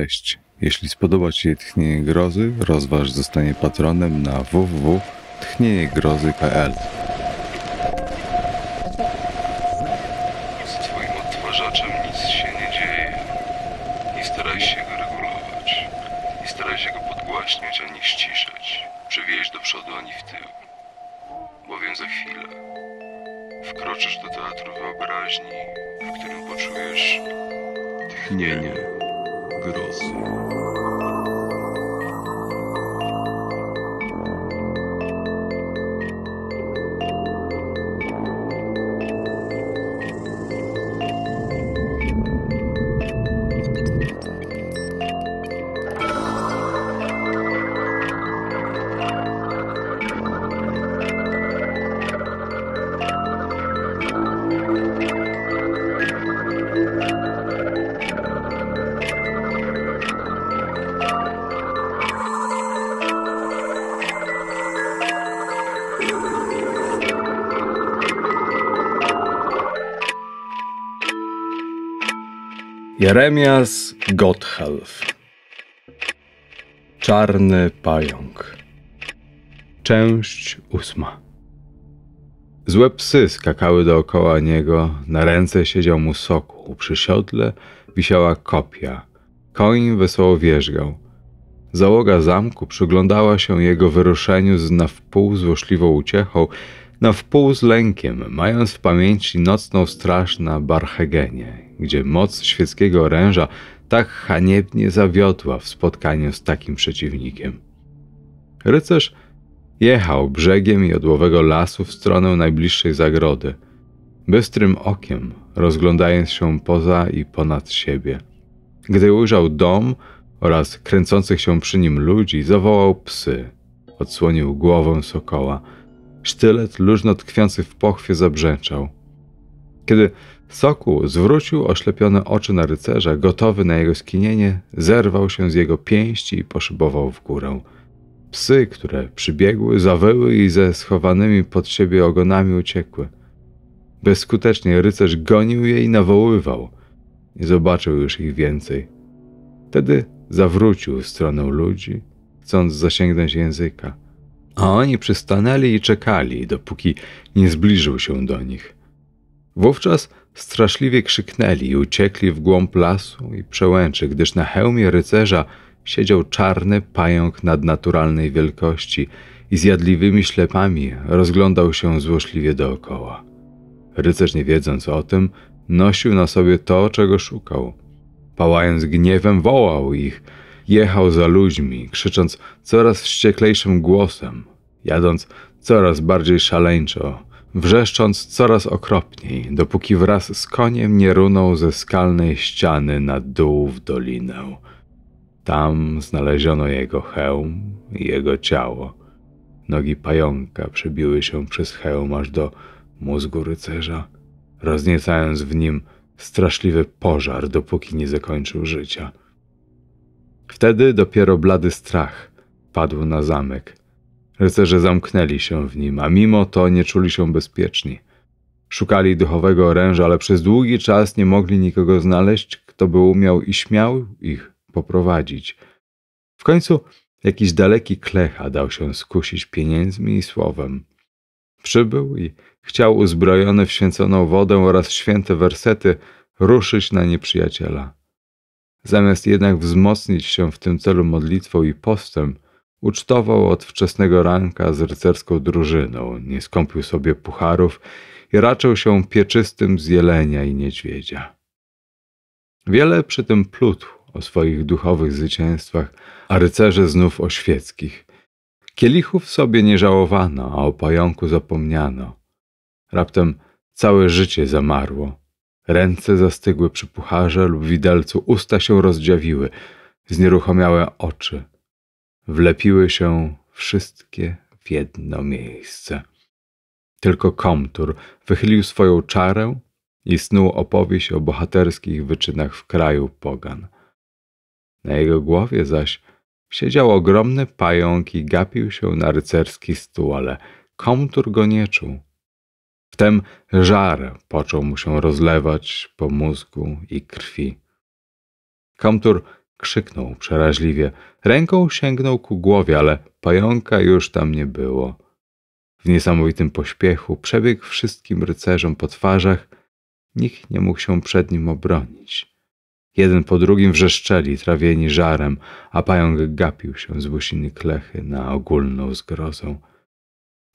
Cześć! Jeśli spodoba Ci się Tchnienie Grozy, rozważ zostanie patronem na www.tchnieniegrozy.pl Jeremias Gotthelf Czarny pająk Część ósma Złe psy skakały dookoła niego, na ręce siedział mu soku, przy siodle wisiała kopia. Koń wesoło wierzgał. Załoga zamku przyglądała się jego wyruszeniu z na wpół złośliwą uciechą, na wpół z lękiem, mając w pamięci nocną straż na Barhegenie, gdzie moc świeckiego oręża tak haniebnie zawiodła w spotkaniu z takim przeciwnikiem. Rycerz jechał brzegiem jodłowego lasu w stronę najbliższej zagrody, bystrym okiem rozglądając się poza i ponad siebie. Gdy ujrzał dom oraz kręcących się przy nim ludzi, zawołał psy, odsłonił głowę sokoła – Sztylet luźno tkwiący w pochwie zabrzęczał. Kiedy Sokół zwrócił oślepione oczy na rycerza, gotowy na jego skinienie, zerwał się z jego pięści i poszybował w górę. Psy, które przybiegły, zawyły i ze schowanymi pod siebie ogonami uciekły. Bezskutecznie rycerz gonił je i nawoływał. Nie zobaczył już ich więcej. Wtedy zawrócił w stronę ludzi, chcąc zasięgnąć języka a oni przystanęli i czekali, dopóki nie zbliżył się do nich. Wówczas straszliwie krzyknęli i uciekli w głąb lasu i przełęczy, gdyż na hełmie rycerza siedział czarny pająk nadnaturalnej wielkości i z jadliwymi ślepami rozglądał się złośliwie dookoła. Rycerz, nie wiedząc o tym, nosił na sobie to, czego szukał. Pałając gniewem, wołał ich – Jechał za ludźmi, krzycząc coraz wścieklejszym głosem, jadąc coraz bardziej szaleńczo, wrzeszcząc coraz okropniej, dopóki wraz z koniem nie runął ze skalnej ściany na dół w dolinę. Tam znaleziono jego hełm i jego ciało. Nogi pająka przebiły się przez hełm aż do mózgu rycerza, rozniecając w nim straszliwy pożar, dopóki nie zakończył życia. Wtedy dopiero blady strach padł na zamek. Rycerze zamknęli się w nim, a mimo to nie czuli się bezpieczni. Szukali duchowego oręża, ale przez długi czas nie mogli nikogo znaleźć, kto by umiał i śmiał ich poprowadzić. W końcu jakiś daleki klecha dał się skusić pieniędzmi i słowem. Przybył i chciał uzbrojony w święconą wodę oraz święte wersety ruszyć na nieprzyjaciela. Zamiast jednak wzmocnić się w tym celu modlitwą i postem, ucztował od wczesnego ranka z rycerską drużyną, nie skąpił sobie pucharów i raczył się pieczystym z jelenia i niedźwiedzia. Wiele przy tym plutł o swoich duchowych zwycięstwach, a rycerze znów o świeckich. Kielichów sobie nie żałowano, a o pająku zapomniano. Raptem całe życie zamarło. Ręce zastygły przy pucharze lub widelcu, usta się rozdziawiły, znieruchomiałe oczy. Wlepiły się wszystkie w jedno miejsce. Tylko Komtur wychylił swoją czarę i snuł opowieść o bohaterskich wyczynach w kraju pogan. Na jego głowie zaś siedział ogromny pająk i gapił się na rycerski stół, ale Komtur go nie czuł. Wtem żar począł mu się rozlewać po mózgu i krwi. Komtur krzyknął przeraźliwie. Ręką sięgnął ku głowie, ale pająka już tam nie było. W niesamowitym pośpiechu przebiegł wszystkim rycerzom po twarzach. Nikt nie mógł się przed nim obronić. Jeden po drugim wrzeszczeli, trawieni żarem, a pająk gapił się z łysiny klechy na ogólną zgrozą,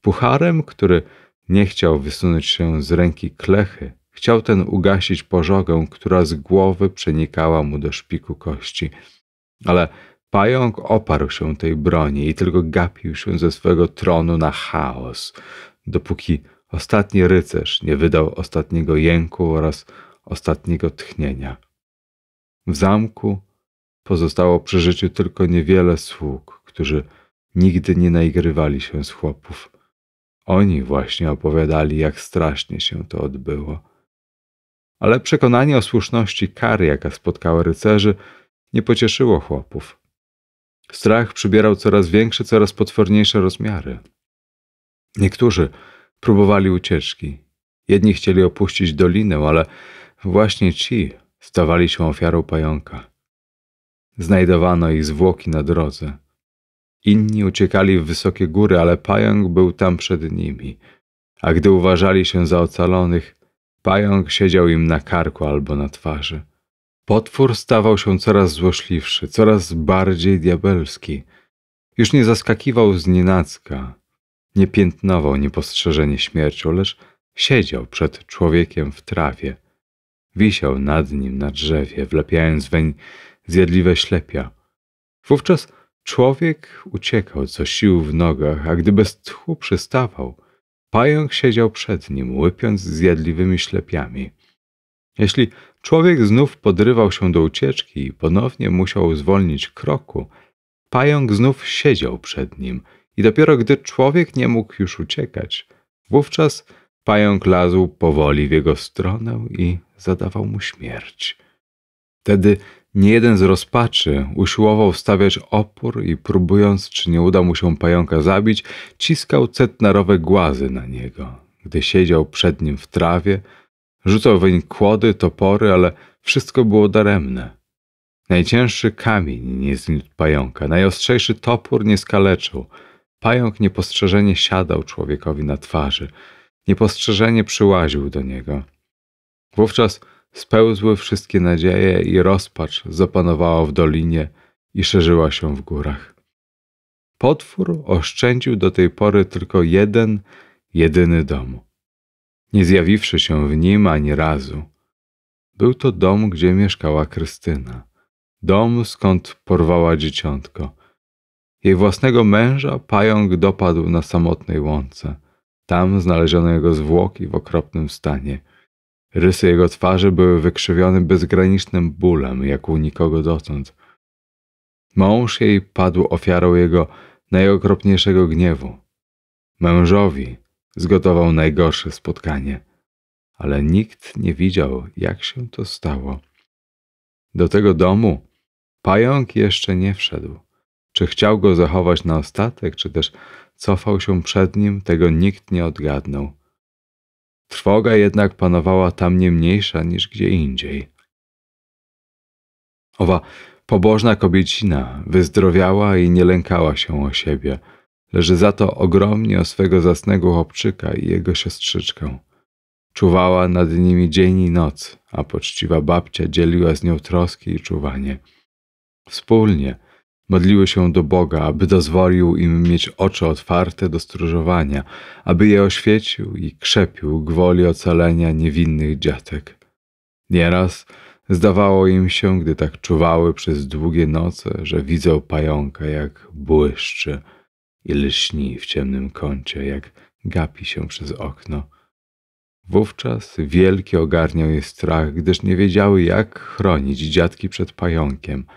Pucharem, który nie chciał wysunąć się z ręki klechy, chciał ten ugasić pożogę, która z głowy przenikała mu do szpiku kości. Ale pająk oparł się tej broni i tylko gapił się ze swego tronu na chaos, dopóki ostatni rycerz nie wydał ostatniego jęku oraz ostatniego tchnienia. W zamku pozostało przy życiu tylko niewiele sług, którzy nigdy nie naigrywali się z chłopów. Oni właśnie opowiadali, jak strasznie się to odbyło. Ale przekonanie o słuszności kary, jaka spotkała rycerzy, nie pocieszyło chłopów. Strach przybierał coraz większe, coraz potworniejsze rozmiary. Niektórzy próbowali ucieczki. Jedni chcieli opuścić dolinę, ale właśnie ci stawali się ofiarą pająka. Znajdowano ich zwłoki na drodze. Inni uciekali w wysokie góry, ale pająk był tam przed nimi. A gdy uważali się za ocalonych, pająk siedział im na karku albo na twarzy. Potwór stawał się coraz złośliwszy, coraz bardziej diabelski. Już nie zaskakiwał z nienacka, nie piętnował niepostrzeżenie śmiercią, lecz siedział przed człowiekiem w trawie. Wisiał nad nim na drzewie, wlepiając weń zjadliwe ślepia. Wówczas Człowiek uciekał co sił w nogach, a gdy bez tchu przystawał, pająk siedział przed nim, łypiąc zjadliwymi ślepiami. Jeśli człowiek znów podrywał się do ucieczki i ponownie musiał zwolnić kroku, pająk znów siedział przed nim i dopiero gdy człowiek nie mógł już uciekać, wówczas pająk lazł powoli w jego stronę i zadawał mu śmierć. Wtedy nie jeden z rozpaczy usiłował stawiać opór i próbując, czy nie uda mu się pająka zabić, ciskał cetnarowe głazy na niego. Gdy siedział przed nim w trawie, rzucał weń kłody, topory, ale wszystko było daremne. Najcięższy kamień nie zniósł pająka, najostrzejszy topór nie skaleczył. Pająk niepostrzeżenie siadał człowiekowi na twarzy, niepostrzeżenie przyłaził do niego. Wówczas Spełzły wszystkie nadzieje i rozpacz zapanowała w dolinie i szerzyła się w górach. Potwór oszczędził do tej pory tylko jeden, jedyny dom. Nie zjawiwszy się w nim ani razu. Był to dom, gdzie mieszkała Krystyna. Dom, skąd porwała dzieciątko. Jej własnego męża pająk dopadł na samotnej łące. Tam znaleziono jego zwłoki w okropnym stanie. Rysy jego twarzy były wykrzywione bezgranicznym bólem, jak u nikogo dotąd. Mąż jej padł ofiarą jego najokropniejszego gniewu. Mężowi zgotował najgorsze spotkanie, ale nikt nie widział, jak się to stało. Do tego domu pająk jeszcze nie wszedł. Czy chciał go zachować na ostatek, czy też cofał się przed nim, tego nikt nie odgadnął. Trwoga jednak panowała tam nie mniejsza niż gdzie indziej. Owa pobożna kobiecina wyzdrowiała i nie lękała się o siebie, leży za to ogromnie o swego zasnego chłopczyka i jego siostrzyczkę. Czuwała nad nimi dzień i noc, a poczciwa babcia dzieliła z nią troski i czuwanie. Wspólnie – Modliły się do Boga, aby dozwolił im mieć oczy otwarte do stróżowania, aby je oświecił i krzepił gwoli ocalenia niewinnych dziatek. Nieraz zdawało im się, gdy tak czuwały przez długie noce, że widzą pająka, jak błyszczy i lśni w ciemnym kącie, jak gapi się przez okno. Wówczas wielki ogarniał je strach, gdyż nie wiedziały, jak chronić dziadki przed pająkiem –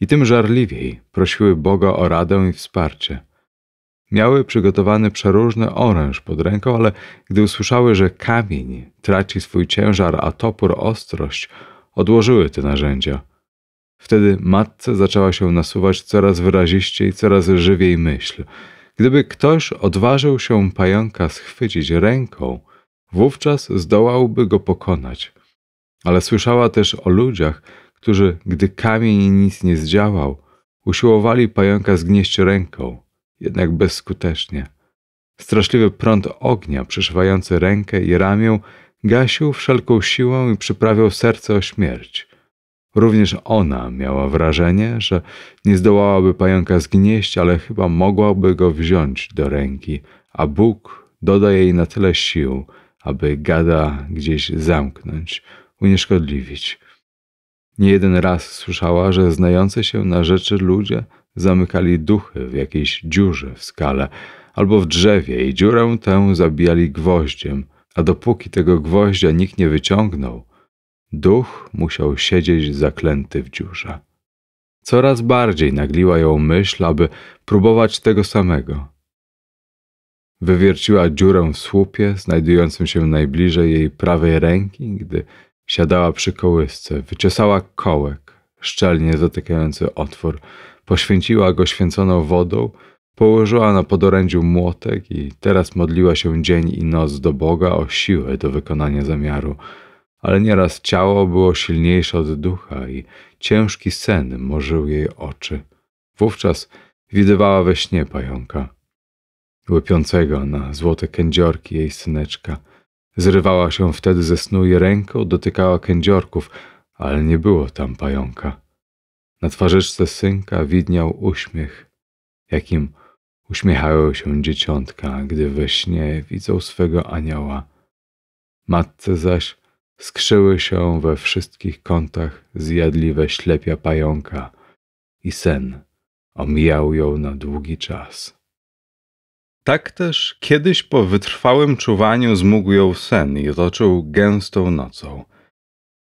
i tym żarliwiej prosiły Boga o radę i wsparcie. Miały przygotowany przeróżny oręż pod ręką, ale gdy usłyszały, że kamień traci swój ciężar, a topór ostrość, odłożyły te narzędzia. Wtedy matce zaczęła się nasuwać coraz wyraziściej, coraz żywiej myśl. Gdyby ktoś odważył się pająka schwycić ręką, wówczas zdołałby go pokonać. Ale słyszała też o ludziach, którzy, gdy kamień nic nie zdziałał, usiłowali pająka zgnieść ręką, jednak bezskutecznie. Straszliwy prąd ognia przeszywający rękę i ramię gasił wszelką siłą i przyprawiał serce o śmierć. Również ona miała wrażenie, że nie zdołałaby pająka zgnieść, ale chyba mogłaby go wziąć do ręki, a Bóg doda jej na tyle sił, aby gada gdzieś zamknąć, unieszkodliwić. Nie jeden raz słyszała, że znający się na rzeczy ludzie zamykali duchy w jakiejś dziurze w skale albo w drzewie i dziurę tę zabijali gwoździem, a dopóki tego gwoździa nikt nie wyciągnął, duch musiał siedzieć zaklęty w dziurze. Coraz bardziej nagliła ją myśl, aby próbować tego samego. Wywierciła dziurę w słupie, znajdującym się najbliżej jej prawej ręki, gdy Siadała przy kołysce, wyciosała kołek, szczelnie zatykający otwór, poświęciła go święconą wodą, położyła na podorędziu młotek i teraz modliła się dzień i noc do Boga o siłę do wykonania zamiaru. Ale nieraz ciało było silniejsze od ducha i ciężki sen morzył jej oczy. Wówczas widywała we śnie pająka, łypiącego na złote kędziorki jej syneczka – Zrywała się wtedy ze snu i ręką dotykała kędziorków, ale nie było tam pająka. Na twarzyczce synka widniał uśmiech, jakim uśmiechają się dzieciątka, gdy we śnie widzą swego anioła. Matce zaś skrzyły się we wszystkich kątach zjadliwe ślepia pająka i sen omijał ją na długi czas. Tak też kiedyś po wytrwałym czuwaniu zmógł ją sen i otoczył gęstą nocą.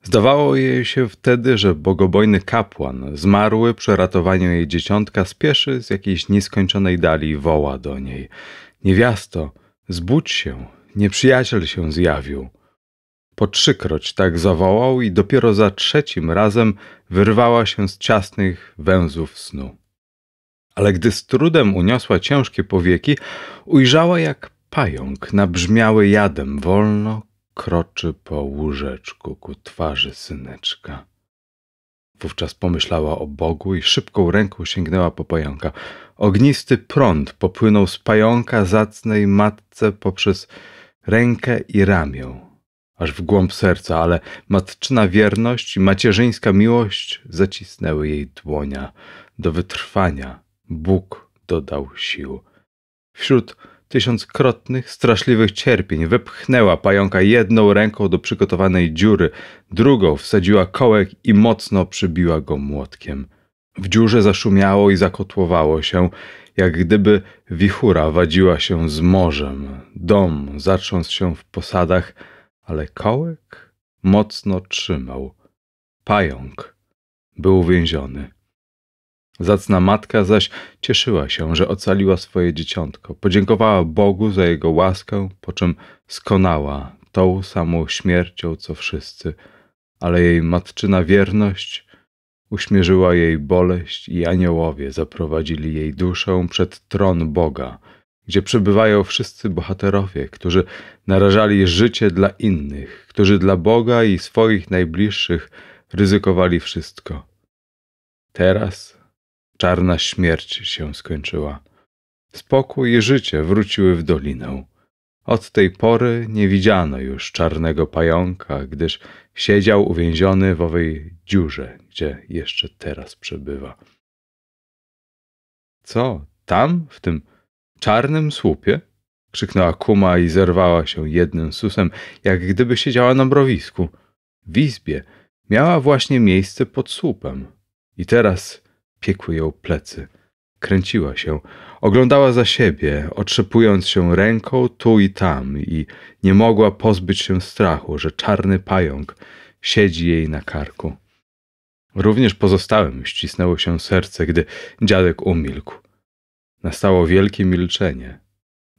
Zdawało jej się wtedy, że bogobojny kapłan, zmarły przy ratowaniu jej dzieciątka, spieszy z jakiejś nieskończonej dali woła do niej. Niewiasto, zbudź się, nieprzyjaciel się zjawił. Po trzykroć tak zawołał i dopiero za trzecim razem wyrwała się z ciasnych węzłów snu ale gdy z trudem uniosła ciężkie powieki, ujrzała jak pająk nabrzmiały jadem wolno kroczy po łóżeczku ku twarzy syneczka. Wówczas pomyślała o Bogu i szybką ręką sięgnęła po pająka. Ognisty prąd popłynął z pająka zacnej matce poprzez rękę i ramię, aż w głąb serca, ale matczyna wierność i macierzyńska miłość zacisnęły jej dłonia do wytrwania Bóg dodał sił. Wśród tysiąckrotnych, straszliwych cierpień wepchnęła pająka jedną ręką do przygotowanej dziury, drugą wsadziła kołek i mocno przybiła go młotkiem. W dziurze zaszumiało i zakotłowało się, jak gdyby wichura wadziła się z morzem. Dom zatrząsł się w posadach, ale kołek mocno trzymał. Pająk był więziony. Zacna matka zaś cieszyła się, że ocaliła swoje dzieciątko, podziękowała Bogu za jego łaskę, po czym skonała tą samą śmiercią co wszyscy, ale jej matczyna wierność uśmierzyła jej boleść i aniołowie zaprowadzili jej duszę przed tron Boga, gdzie przebywają wszyscy bohaterowie, którzy narażali życie dla innych, którzy dla Boga i swoich najbliższych ryzykowali wszystko. Teraz Czarna śmierć się skończyła. Spokój i życie wróciły w dolinę. Od tej pory nie widziano już czarnego pająka, gdyż siedział uwięziony w owej dziurze, gdzie jeszcze teraz przebywa. Co, tam, w tym czarnym słupie? krzyknęła kuma i zerwała się jednym susem, jak gdyby siedziała na mrowisku. W izbie miała właśnie miejsce pod słupem. I teraz piekły ją plecy. Kręciła się, oglądała za siebie, otrzepując się ręką tu i tam i nie mogła pozbyć się strachu, że czarny pająk siedzi jej na karku. Również pozostałym ścisnęło się serce, gdy dziadek umilkł. Nastało wielkie milczenie.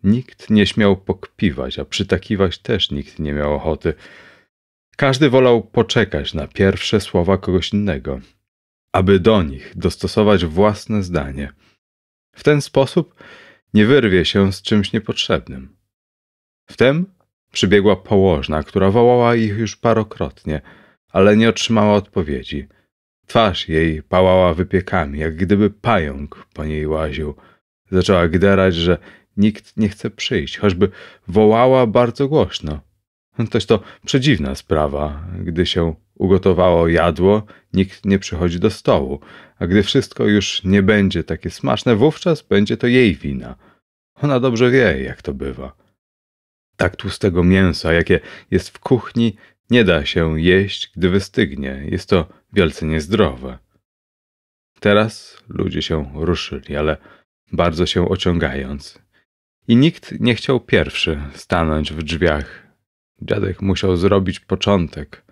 Nikt nie śmiał pokpiwać, a przytakiwać też nikt nie miał ochoty. Każdy wolał poczekać na pierwsze słowa kogoś innego, aby do nich dostosować własne zdanie. W ten sposób nie wyrwie się z czymś niepotrzebnym. Wtem przybiegła położna, która wołała ich już parokrotnie, ale nie otrzymała odpowiedzi. Twarz jej pałała wypiekami, jak gdyby pająk po niej łaził. Zaczęła gderać, że nikt nie chce przyjść, choćby wołała bardzo głośno. Toż to przedziwna sprawa. Gdy się ugotowało jadło, nikt nie przychodzi do stołu, a gdy wszystko już nie będzie takie smaczne, wówczas będzie to jej wina. Ona dobrze wie, jak to bywa. Tak tłustego mięsa, jakie jest w kuchni, nie da się jeść, gdy wystygnie. Jest to wielce niezdrowe. Teraz ludzie się ruszyli, ale bardzo się ociągając. I nikt nie chciał pierwszy stanąć w drzwiach Dziadek musiał zrobić początek.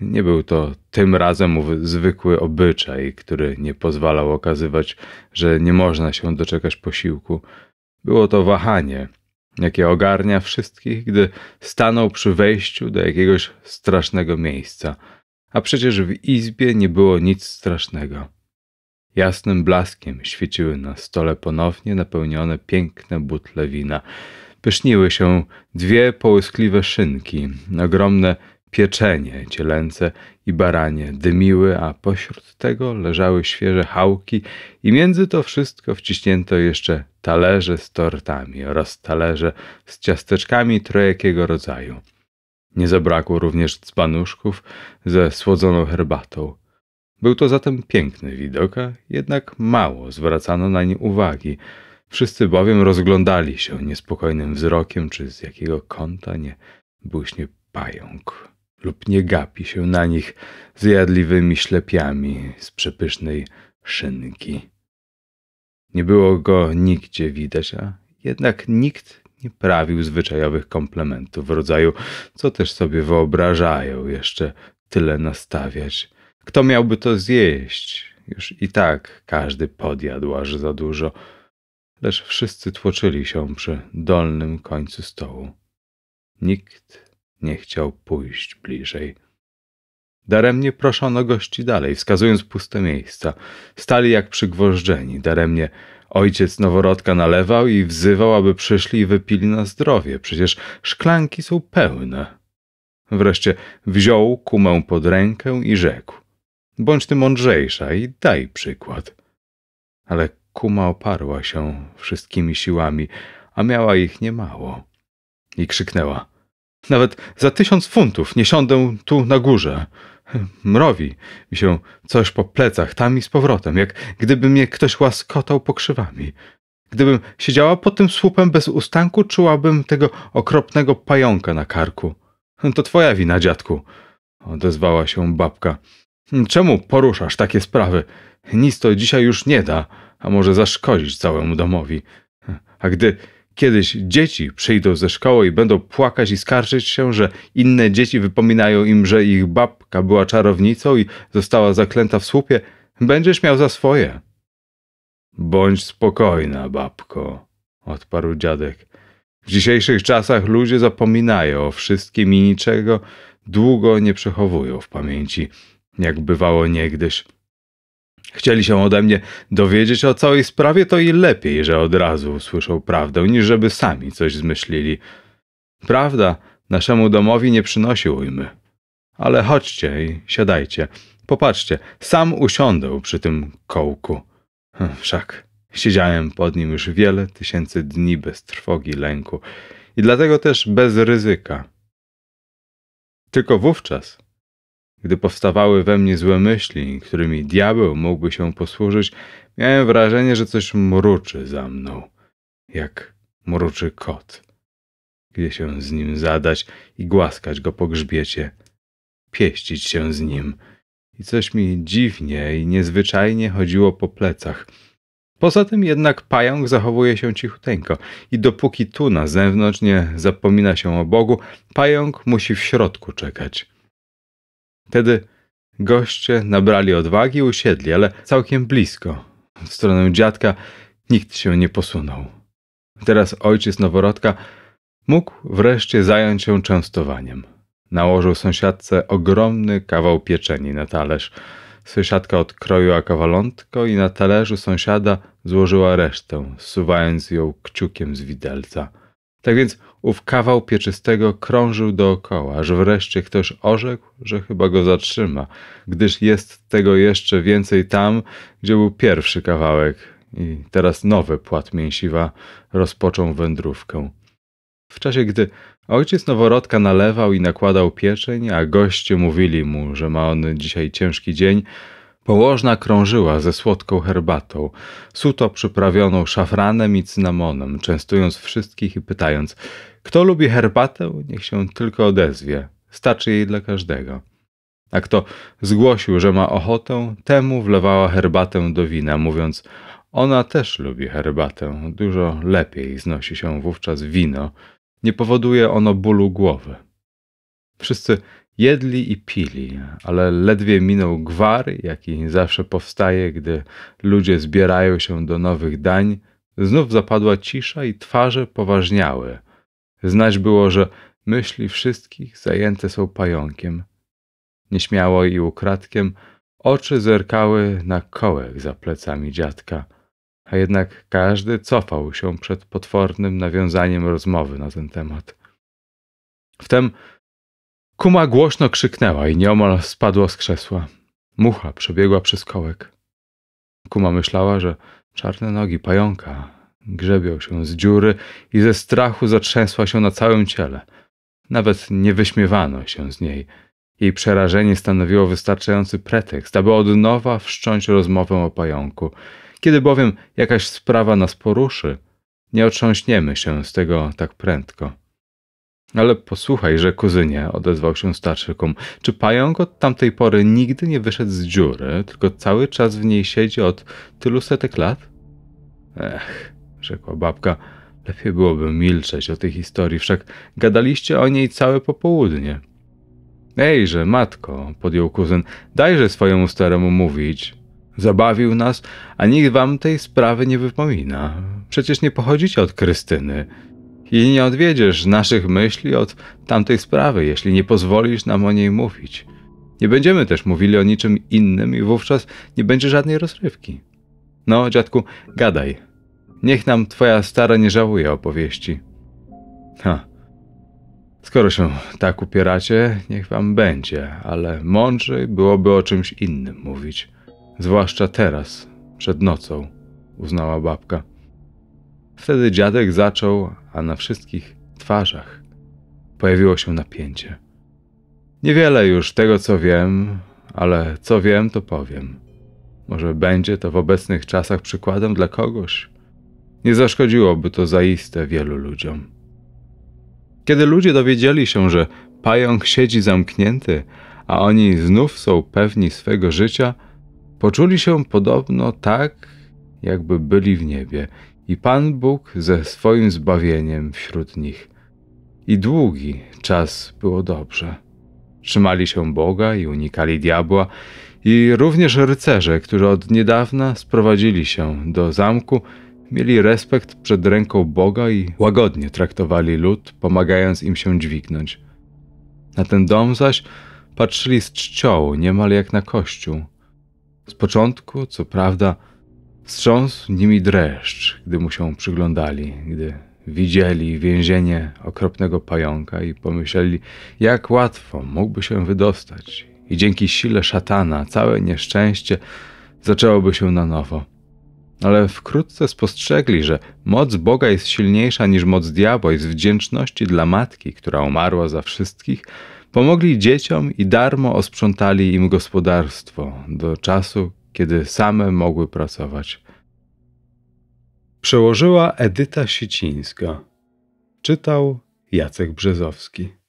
Nie był to tym razem ów zwykły obyczaj, który nie pozwalał okazywać, że nie można się doczekać posiłku. Było to wahanie, jakie ogarnia wszystkich, gdy stanął przy wejściu do jakiegoś strasznego miejsca. A przecież w izbie nie było nic strasznego. Jasnym blaskiem świeciły na stole ponownie napełnione piękne butle wina pyszniły się dwie połyskliwe szynki, ogromne pieczenie cielęce i baranie dymiły, a pośród tego leżały świeże chałki i między to wszystko wciśnięto jeszcze talerze z tortami oraz talerze z ciasteczkami trojakiego rodzaju. Nie zabrakło również dzbanuszków ze słodzoną herbatą. Był to zatem piękny widok, a jednak mało zwracano nań uwagi – Wszyscy bowiem rozglądali się niespokojnym wzrokiem, czy z jakiego kąta nie błyśnie pająk lub nie gapi się na nich zjadliwymi ślepiami z przepysznej szynki. Nie było go nigdzie widać, a jednak nikt nie prawił zwyczajowych komplementów w rodzaju, co też sobie wyobrażają jeszcze tyle nastawiać. Kto miałby to zjeść? Już i tak każdy podjadł aż za dużo lecz wszyscy tłoczyli się przy dolnym końcu stołu. Nikt nie chciał pójść bliżej. Daremnie proszono gości dalej, wskazując puste miejsca. Stali jak przygwożdżeni. Daremnie ojciec noworodka nalewał i wzywał, aby przyszli i wypili na zdrowie. Przecież szklanki są pełne. Wreszcie wziął kumę pod rękę i rzekł: Bądź ty mądrzejsza i daj przykład. Ale Kuma oparła się wszystkimi siłami, a miała ich niemało. I krzyknęła. Nawet za tysiąc funtów nie siądę tu na górze. Mrowi mi się coś po plecach, tam i z powrotem, jak gdyby mnie ktoś łaskotał pokrzywami. Gdybym siedziała pod tym słupem bez ustanku, czułabym tego okropnego pająka na karku. To twoja wina, dziadku, odezwała się babka. Czemu poruszasz takie sprawy? Nic to dzisiaj już nie da, a może zaszkodzić całemu domowi. A gdy kiedyś dzieci przyjdą ze szkoły i będą płakać i skarżyć się, że inne dzieci wypominają im, że ich babka była czarownicą i została zaklęta w słupie, będziesz miał za swoje. Bądź spokojna, babko, odparł dziadek. W dzisiejszych czasach ludzie zapominają o wszystkim i niczego długo nie przechowują w pamięci, jak bywało niegdyś chcieli się ode mnie dowiedzieć o całej sprawie, to i lepiej, że od razu usłyszą prawdę, niż żeby sami coś zmyślili. Prawda naszemu domowi nie przynosi ujmy. Ale chodźcie i siadajcie. Popatrzcie, sam usiądę przy tym kołku. Hm, wszak siedziałem pod nim już wiele tysięcy dni bez trwogi, lęku i dlatego też bez ryzyka. Tylko wówczas gdy powstawały we mnie złe myśli, którymi diabeł mógłby się posłużyć, miałem wrażenie, że coś mruczy za mną, jak mruczy kot. Gdzie się z nim zadać i głaskać go po grzbiecie, pieścić się z nim. I coś mi dziwnie i niezwyczajnie chodziło po plecach. Poza tym jednak pająk zachowuje się cichuteńko i dopóki tu na zewnątrz nie zapomina się o Bogu, pająk musi w środku czekać. Wtedy goście nabrali odwagi i usiedli, ale całkiem blisko. W stronę dziadka nikt się nie posunął. Teraz ojciec noworodka mógł wreszcie zająć się częstowaniem. Nałożył sąsiadce ogromny kawał pieczeni na talerz. Sąsiadka odkroiła kawalątko i na talerzu sąsiada złożyła resztę, suwając ją kciukiem z widelca. Tak więc ów kawał pieczystego krążył dookoła, aż wreszcie ktoś orzekł, że chyba go zatrzyma, gdyż jest tego jeszcze więcej tam, gdzie był pierwszy kawałek i teraz nowy płat mięsiwa rozpoczął wędrówkę. W czasie gdy ojciec noworodka nalewał i nakładał pieczeń, a goście mówili mu, że ma on dzisiaj ciężki dzień, Położna krążyła ze słodką herbatą, suto przyprawioną szafranem i cynamonem, częstując wszystkich i pytając: Kto lubi herbatę, niech się tylko odezwie, starczy jej dla każdego. A kto zgłosił, że ma ochotę, temu wlewała herbatę do wina, mówiąc: Ona też lubi herbatę, dużo lepiej znosi się wówczas wino, nie powoduje ono bólu głowy. Wszyscy Jedli i pili, ale ledwie minął gwar, jaki zawsze powstaje, gdy ludzie zbierają się do nowych dań, znów zapadła cisza i twarze poważniały. Znać było, że myśli wszystkich zajęte są pająkiem. Nieśmiało i ukradkiem oczy zerkały na kołek za plecami dziadka, a jednak każdy cofał się przed potwornym nawiązaniem rozmowy na ten temat. Wtem Kuma głośno krzyknęła i nieomal spadła z krzesła. Mucha przebiegła przez kołek. Kuma myślała, że czarne nogi pająka grzebią się z dziury i ze strachu zatrzęsła się na całym ciele. Nawet nie wyśmiewano się z niej. Jej przerażenie stanowiło wystarczający pretekst, aby od nowa wszcząć rozmowę o pająku. Kiedy bowiem jakaś sprawa nas poruszy, nie otrząśniemy się z tego tak prędko. Ale posłuchajże, kuzynie, odezwał się starszy kum, czy pająk od tamtej pory nigdy nie wyszedł z dziury, tylko cały czas w niej siedzi od tylu setek lat? Ech, rzekła babka, lepiej byłoby milczeć o tej historii, wszak gadaliście o niej całe popołudnie. Ejże, matko, podjął kuzyn, dajże swojemu staremu mówić. Zabawił nas, a nikt wam tej sprawy nie wypomina. Przecież nie pochodzicie od Krystyny i nie odwiedziesz naszych myśli od tamtej sprawy, jeśli nie pozwolisz nam o niej mówić. Nie będziemy też mówili o niczym innym i wówczas nie będzie żadnej rozrywki. No, dziadku, gadaj. Niech nam twoja stara nie żałuje opowieści. Ha. Skoro się tak upieracie, niech wam będzie, ale mądrzej byłoby o czymś innym mówić. Zwłaszcza teraz, przed nocą, uznała babka. Wtedy dziadek zaczął, a na wszystkich twarzach pojawiło się napięcie. Niewiele już tego, co wiem, ale co wiem, to powiem. Może będzie to w obecnych czasach przykładem dla kogoś. Nie zaszkodziłoby to zaiste wielu ludziom. Kiedy ludzie dowiedzieli się, że pająk siedzi zamknięty, a oni znów są pewni swego życia, poczuli się podobno tak, jakby byli w niebie i Pan Bóg ze swoim zbawieniem wśród nich. I długi czas było dobrze. Trzymali się Boga i unikali diabła, i również rycerze, którzy od niedawna sprowadzili się do zamku, mieli respekt przed ręką Boga i łagodnie traktowali lud, pomagając im się dźwignąć. Na ten dom zaś patrzyli z czcią, niemal jak na kościół. Z początku, co prawda, Strząsł nimi dreszcz, gdy mu się przyglądali, gdy widzieli więzienie okropnego pająka i pomyśleli, jak łatwo mógłby się wydostać. I dzięki sile szatana całe nieszczęście zaczęłoby się na nowo. Ale wkrótce spostrzegli, że moc Boga jest silniejsza niż moc diabła i z wdzięczności dla matki, która umarła za wszystkich, pomogli dzieciom i darmo osprzątali im gospodarstwo do czasu, kiedy same mogły pracować. Przełożyła Edyta Sicińska. Czytał Jacek Brzezowski.